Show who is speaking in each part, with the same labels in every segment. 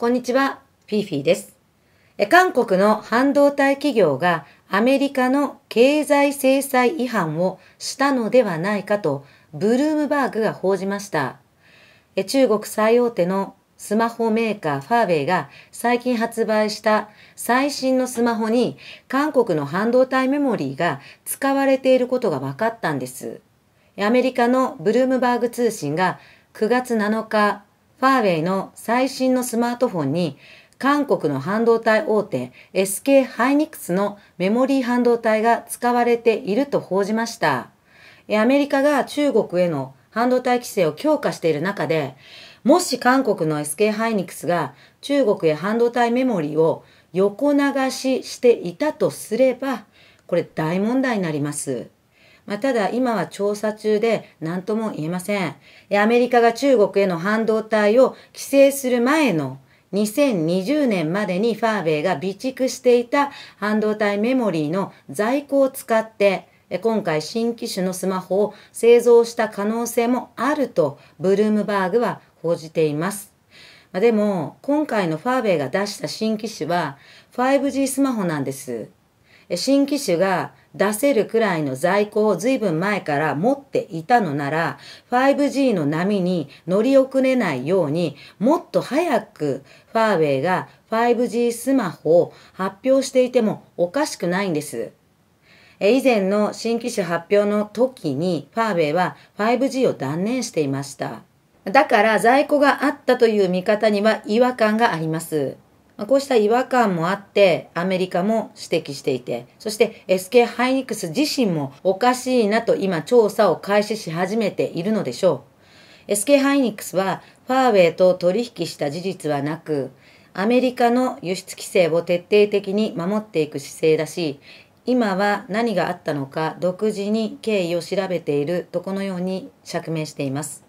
Speaker 1: こんにちは、フィーフィーです。韓国の半導体企業がアメリカの経済制裁違反をしたのではないかとブルームバーグが報じました。中国最大手のスマホメーカーファーウェイが最近発売した最新のスマホに韓国の半導体メモリーが使われていることが分かったんです。アメリカのブルームバーグ通信が9月7日ファーウェイの最新のスマートフォンに、韓国の半導体大手 SK ハイニクスのメモリー半導体が使われていると報じました。アメリカが中国への半導体規制を強化している中で、もし韓国の SK ハイニクスが中国へ半導体メモリーを横流ししていたとすれば、これ大問題になります。まあ、ただ今は調査中で何とも言えません。アメリカが中国への半導体を規制する前の2020年までにファーウェイが備蓄していた半導体メモリーの在庫を使って今回新機種のスマホを製造した可能性もあるとブルームバーグは報じています。でも今回のファーウェイが出した新機種は 5G スマホなんです。新機種が出せるくらいの在庫を随分前から持っていたのなら、5G の波に乗り遅れないように、もっと早くファーウェイが 5G スマホを発表していてもおかしくないんです。以前の新機種発表の時に、ファーウェイは 5G を断念していました。だから在庫があったという見方には違和感があります。まあ、こうした違和感もあってアメリカも指摘していてそして SK ハイニックス自身もおかしいなと今調査を開始し始めているのでしょう SK ハイニックスはファーウェイと取引した事実はなくアメリカの輸出規制を徹底的に守っていく姿勢だし今は何があったのか独自に経緯を調べているとこのように釈明しています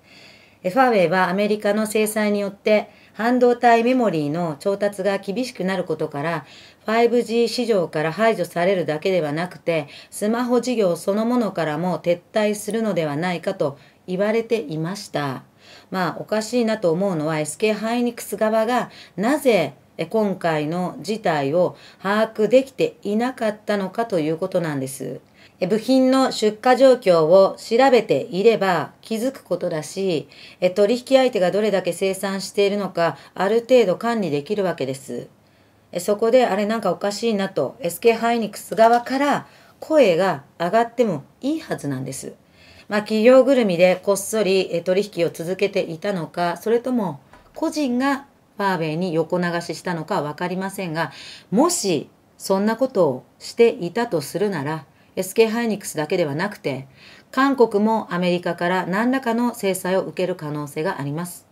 Speaker 1: ファーウェイはアメリカの制裁によって半導体メモリーの調達が厳しくなることから 5G 市場から排除されるだけではなくてスマホ事業そのものからも撤退するのではないかと言われていましたまあおかしいなと思うのは SK ハイニックス側がなぜ今回の事態を把握できていなかったのかということなんです。部品の出荷状況を調べていれば気づくことだし、取引相手がどれだけ生産しているのか、ある程度管理できるわけです。そこで、あれなんかおかしいなと、SK ハイニックス側から声が上がってもいいはずなんです。まあ、企業ぐるみでこっそり取引を続けていたのか、それとも個人がファーウェイに横流ししたのかわかりませんが、もしそんなことをしていたとするなら、SK ハイニックスだけではなくて、韓国もアメリカから何らかの制裁を受ける可能性があります。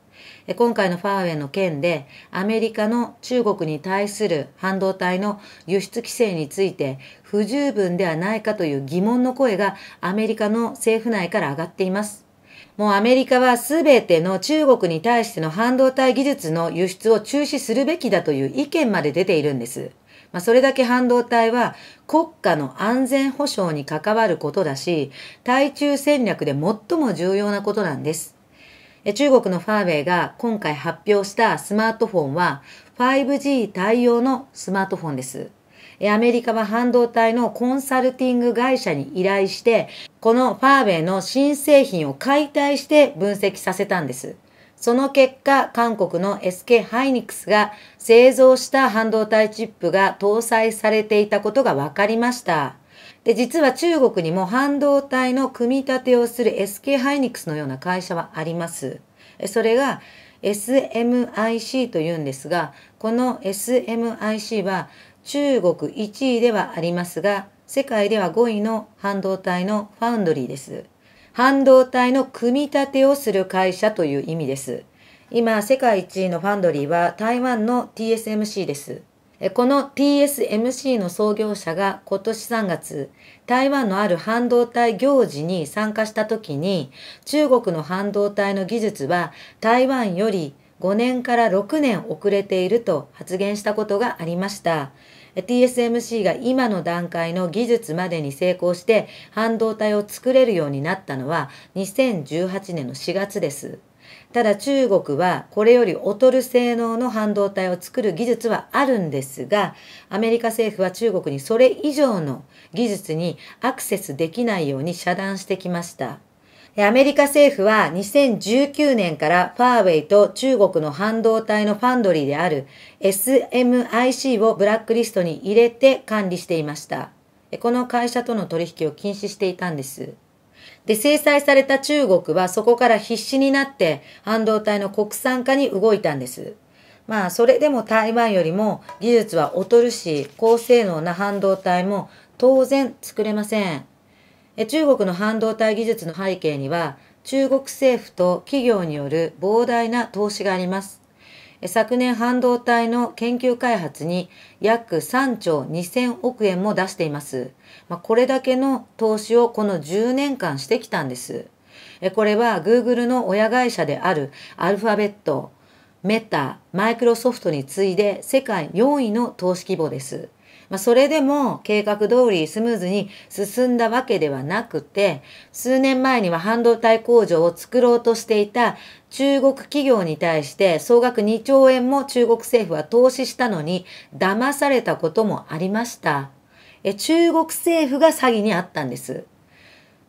Speaker 1: 今回のファーウェイの件で、アメリカの中国に対する半導体の輸出規制について不十分ではないかという疑問の声がアメリカの政府内から上がっています。もうアメリカはすべての中国に対しての半導体技術の輸出を中止するべきだという意見まで出ているんです。まあ、それだけ半導体は国家の安全保障に関わることだし、対中戦略で最も重要なことなんです。中国のファーウェイが今回発表したスマートフォンは 5G 対応のスマートフォンです。アメリカは半導体のコンサルティング会社に依頼して、このファーウェイの新製品を解体して分析させたんです。その結果、韓国の SK ハイニクスが製造した半導体チップが搭載されていたことが分かりました。で、実は中国にも半導体の組み立てをする SK ハイニクスのような会社はあります。それが SMIC というんですが、この SMIC は中国1位ではありますが、世界では5位の半導体のファウンドリーです。半導体の組み立てをする会社という意味です。今、世界一位のファンドリーは台湾の TSMC です。この TSMC の創業者が今年3月、台湾のある半導体行事に参加した時に、中国の半導体の技術は台湾より5年から6年遅れていると発言したことがありました。TSMC が今の段階の技術までに成功して半導体を作れるようになったのは2018年の4月です。ただ中国はこれより劣る性能の半導体を作る技術はあるんですが、アメリカ政府は中国にそれ以上の技術にアクセスできないように遮断してきました。アメリカ政府は2019年からファーウェイと中国の半導体のファンドリーである SMIC をブラックリストに入れて管理していました。この会社との取引を禁止していたんです。で、制裁された中国はそこから必死になって半導体の国産化に動いたんです。まあ、それでも台湾よりも技術は劣るし、高性能な半導体も当然作れません。中国の半導体技術の背景には、中国政府と企業による膨大な投資があります。昨年半導体の研究開発に約3兆2000億円も出しています。まあ、これだけの投資をこの10年間してきたんです。これは Google の親会社であるアルファベット、メタ、マイクロソフトに次いで世界4位の投資規模です。まあ、それでも計画通りスムーズに進んだわけではなくて、数年前には半導体工場を作ろうとしていた中国企業に対して総額2兆円も中国政府は投資したのに騙されたこともありました。え中国政府が詐欺にあったんです。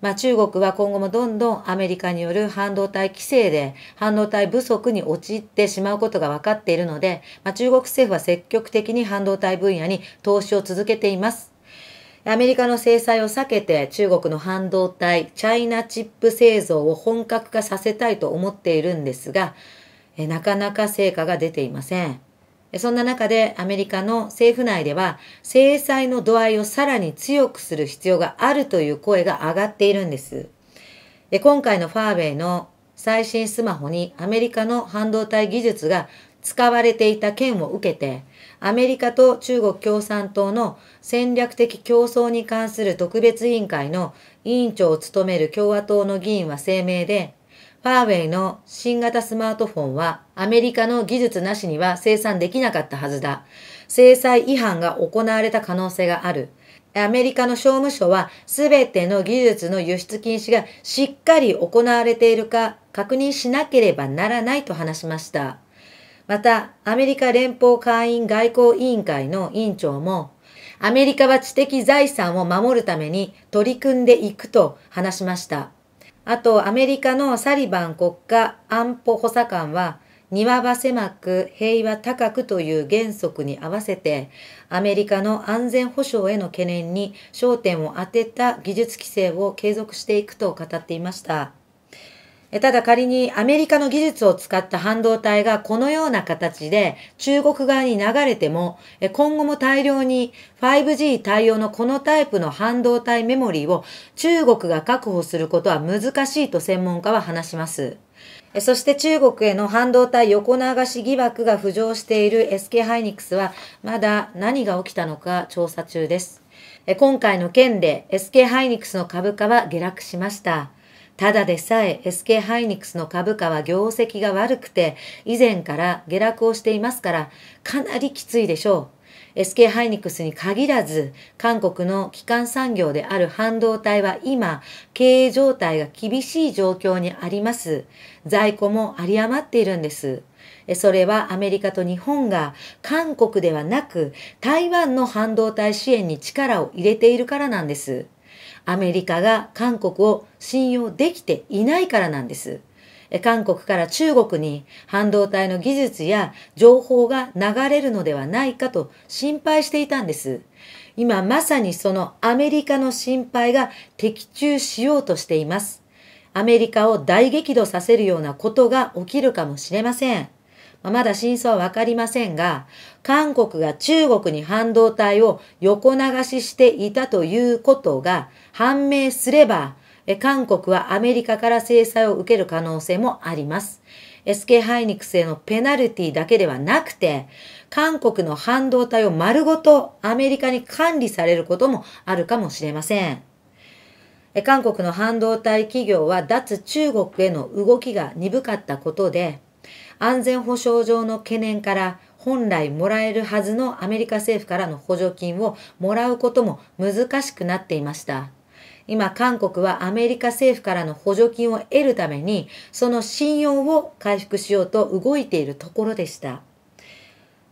Speaker 1: まあ、中国は今後もどんどんアメリカによる半導体規制で半導体不足に陥ってしまうことが分かっているので、まあ、中国政府は積極的に半導体分野に投資を続けています。アメリカの制裁を避けて中国の半導体、チャイナチップ製造を本格化させたいと思っているんですが、なかなか成果が出ていません。そんな中でアメリカの政府内では制裁の度合いをさらに強くする必要があるという声が上がっているんです。今回のファーウェイの最新スマホにアメリカの半導体技術が使われていた件を受けて、アメリカと中国共産党の戦略的競争に関する特別委員会の委員長を務める共和党の議員は声明で、ファーウェイの新型スマートフォンはアメリカの技術なしには生産できなかったはずだ。制裁違反が行われた可能性がある。アメリカの商務省は全ての技術の輸出禁止がしっかり行われているか確認しなければならないと話しました。また、アメリカ連邦会員外交委員会の委員長も、アメリカは知的財産を守るために取り組んでいくと話しました。あと、アメリカのサリバン国家安保補佐官は、庭は狭く、平和高くという原則に合わせて、アメリカの安全保障への懸念に焦点を当てた技術規制を継続していくと語っていました。ただ仮にアメリカの技術を使った半導体がこのような形で中国側に流れても、今後も大量に 5G 対応のこのタイプの半導体メモリーを中国が確保することは難しいと専門家は話します。そして中国への半導体横流し疑惑が浮上している SK ハイニックスはまだ何が起きたのか調査中です。今回の件で SK ハイニックスの株価は下落しました。ただでさえ SK ハイニクスの株価は業績が悪くて、以前から下落をしていますから、かなりきついでしょう。SK ハイニクスに限らず、韓国の基幹産業である半導体は今、経営状態が厳しい状況にあります。在庫も有り余っているんです。それはアメリカと日本が韓国ではなく台湾の半導体支援に力を入れているからなんです。アメリカが韓国を信用できていないからなんです。韓国から中国に半導体の技術や情報が流れるのではないかと心配していたんです。今まさにそのアメリカの心配が的中しようとしています。アメリカを大激怒させるようなことが起きるかもしれません。まだ真相はわかりませんが、韓国が中国に半導体を横流ししていたということが判明すれば、韓国はアメリカから制裁を受ける可能性もあります。SK ハイニクスへのペナルティだけではなくて、韓国の半導体を丸ごとアメリカに管理されることもあるかもしれません。韓国の半導体企業は脱中国への動きが鈍かったことで、安全保障上の懸念から本来もらえるはずのアメリカ政府からの補助金をもらうことも難しくなっていました。今、韓国はアメリカ政府からの補助金を得るために、その信用を回復しようと動いているところでした。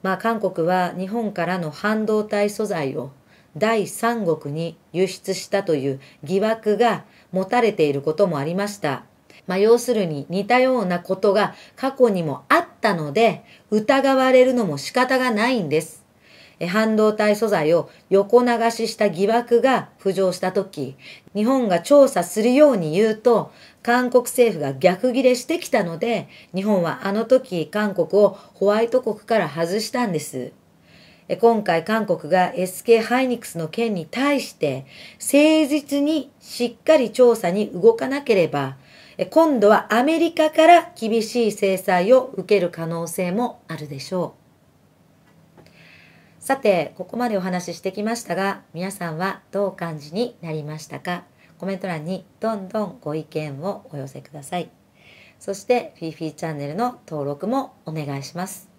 Speaker 1: まあ、韓国は日本からの半導体素材を第三国に輸出したという疑惑が持たれていることもありました。まあ、要するに似たようなことが過去にもあったので、疑われるのも仕方がないんです。半導体素材を横流しした疑惑が浮上した時、日本が調査するように言うと、韓国政府が逆切れしてきたので、日本はあの時韓国をホワイト国から外したんです。今回韓国が SK ハイニクスの件に対して誠実にしっかり調査に動かなければ今度はアメリカから厳しい制裁を受ける可能性もあるでしょう。さて、ここまでお話ししてきましたが、皆さんはどう感じになりましたかコメント欄にどんどんご意見をお寄せください。そして、フィーフィーチャンネルの登録もお願いします。